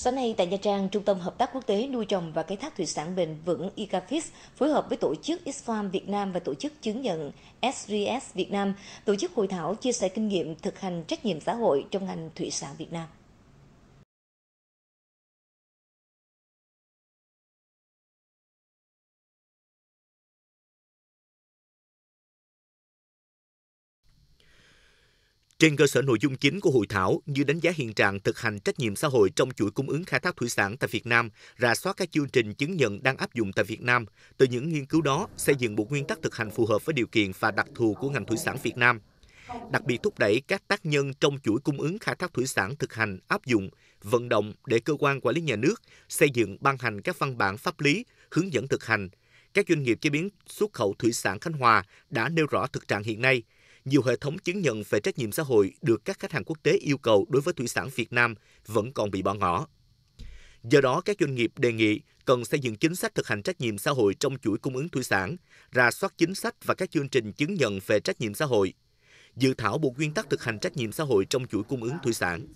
Sáng nay tại Nha Trang, Trung tâm Hợp tác Quốc tế Nuôi trồng và Khai thác Thủy sản Bền vững ICAFIS phối hợp với tổ chức ISFARM Việt Nam và tổ chức chứng nhận SGS Việt Nam tổ chức hội thảo chia sẻ kinh nghiệm thực hành trách nhiệm xã hội trong ngành thủy sản Việt Nam. Trên cơ sở nội dung chính của hội thảo như đánh giá hiện trạng thực hành trách nhiệm xã hội trong chuỗi cung ứng khai thác thủy sản tại Việt Nam, rà soát các chương trình chứng nhận đang áp dụng tại Việt Nam, từ những nghiên cứu đó xây dựng bộ nguyên tắc thực hành phù hợp với điều kiện và đặc thù của ngành thủy sản Việt Nam. Đặc biệt thúc đẩy các tác nhân trong chuỗi cung ứng khai thác thủy sản thực hành áp dụng, vận động để cơ quan quản lý nhà nước xây dựng ban hành các văn bản pháp lý, hướng dẫn thực hành. Các doanh nghiệp chế biến xuất khẩu thủy sản Khánh Hòa đã nêu rõ thực trạng hiện nay, nhiều hệ thống chứng nhận về trách nhiệm xã hội được các khách hàng quốc tế yêu cầu đối với thủy sản Việt Nam vẫn còn bị bỏ ngỏ. Do đó, các doanh nghiệp đề nghị cần xây dựng chính sách thực hành trách nhiệm xã hội trong chuỗi cung ứng thủy sản, ra soát chính sách và các chương trình chứng nhận về trách nhiệm xã hội, dự thảo bộ nguyên tắc thực hành trách nhiệm xã hội trong chuỗi cung ứng thủy sản.